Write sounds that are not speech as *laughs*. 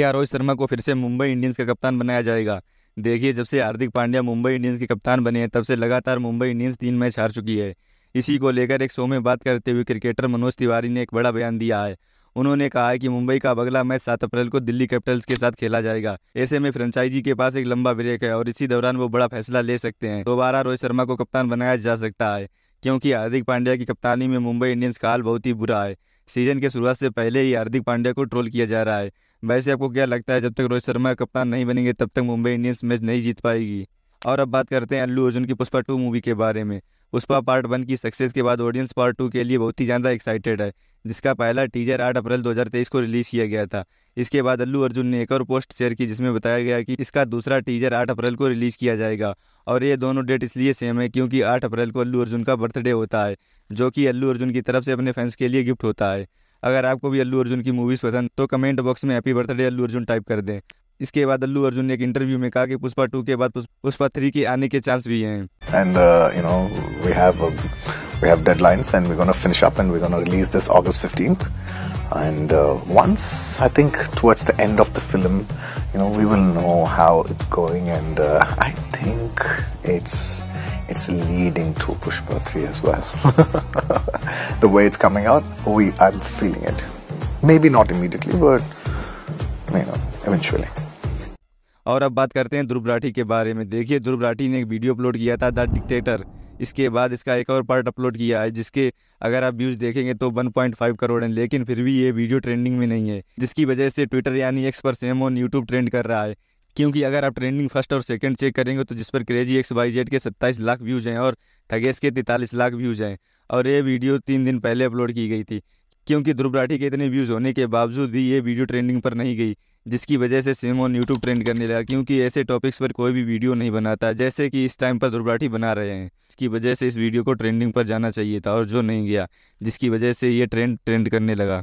क्या रोहित शर्मा को फिर से मुंबई इंडियंस का कप्तान बनाया जाएगा देखिए जब से हार्दिक पांड्या मुंबई इंडियंस के कप्तान बने हैं तब से लगातार मुंबई इंडियंस तीन मैच हार चुकी है इसी को लेकर एक शो में बात करते हुए क्रिकेटर मनोज तिवारी ने एक बड़ा बयान दिया है उन्होंने कहा है कि मुंबई का अगला मैच सात अप्रैल को दिल्ली कैपिटल्स के साथ खेला जाएगा ऐसे में फ्रेंचाइजी के पास एक लंबा ब्रेक है और इसी दौरान वो बड़ा फैसला ले सकते हैं दोबारा रोहित शर्मा को कप्तान बनाया जा सकता है क्योंकि हार्दिक पांड्या की कप्तानी में मुंबई इंडियंस का हाल बहुत ही बुरा है सीजन के शुरुआत से पहले ही हार्दिक पांड्या को ट्रोल किया जा रहा है वैसे आपको क्या लगता है जब तक रोहित शर्मा कप्तान नहीं बनेंगे तब तक मुंबई इंडियंस मैच नहीं जीत पाएगी और अब बात करते हैं अल्लू अर्जुन की पुष्पा टू मूवी के बारे में पुष्पा पार्ट वन की सक्सेस के बाद ऑडियंस पार्ट टू के लिए बहुत ही ज़्यादा एक्साइटेड है जिसका पहला टीजर 8 अप्रैल 2023 को रिलीज़ किया गया था इसके बाद अल्लू अर्जुन ने एक और पोस्ट शेयर की जिसमें बताया गया कि इसका दूसरा टीजर 8 अप्रैल को रिलीज़ किया जाएगा और ये दोनों डेट इसलिए सेम है क्योंकि 8 अप्रैल को अल्लू अर्जुन का बर्थडे होता है जो कि अल्लू अर्जुन की तरफ से अपने फैंस के लिए गिफ्ट होता है अगर आपको भी अल्लू अर्जुन की मूवीज़ पसंद तो कमेंट बॉक्स में happy birthday Allu Arjun type कर दें इसके बाद अल्लू अर्जुन ने एक इंटरव्यू में कहा कि पुष्पा टू के बाद पुष्पा थ्री के आने के चांस भी हैं and you know we have we have deadlines and we're going to finish up and we're going to release this August 15th. And uh, once I think towards the end of the film, you know, we will know how it's going, and uh, I think it's it's leading to Pushpa 3 as well. *laughs* the way it's coming out, we I'm feeling it. Maybe not immediately, but you know, eventually. और अब बात करते हैं ध्रुव राठी के बारे में देखिए ध्रुव राठी ने एक वीडियो अपलोड किया था द डिक्टेटर इसके बाद इसका एक और पार्ट अपलोड किया है जिसके अगर आप व्यूज़ देखेंगे तो 1.5 करोड़ हैं लेकिन फिर भी ये वीडियो ट्रेंडिंग में नहीं है जिसकी वजह से ट्विटर यानी एक्स पर सेम ऑन यूट्यूब ट्रेंड कर रहा है क्योंकि अगर आप ट्रेंडिंग फर्स्ट और सेकंड चेक करेंगे तो जिस पर क्रेजी एक्स वाई जेड के 27 लाख व्यूज़ हैं और ठगेस के 43 लाख व्यूज़ हैं और ये वीडियो तीन दिन पहले अपलोड की गई थी क्योंकि ध्रुव राठी के इतने व्यूज़ होने के बावजूद भी ये वीडियो ट्रेंडिंग पर नहीं गई जिसकी वजह से सिमोन यूट्यूब ट्रेंड करने लगा क्योंकि ऐसे टॉपिक्स पर कोई भी वीडियो नहीं बनाता जैसे कि इस टाइम पर ध्रुव राठी बना रहे हैं जिसकी वजह से इस वीडियो को ट्रेंडिंग पर जाना चाहिए था और जो नहीं गया जिसकी वजह से ये ट्रेंड ट्रेंड करने लगा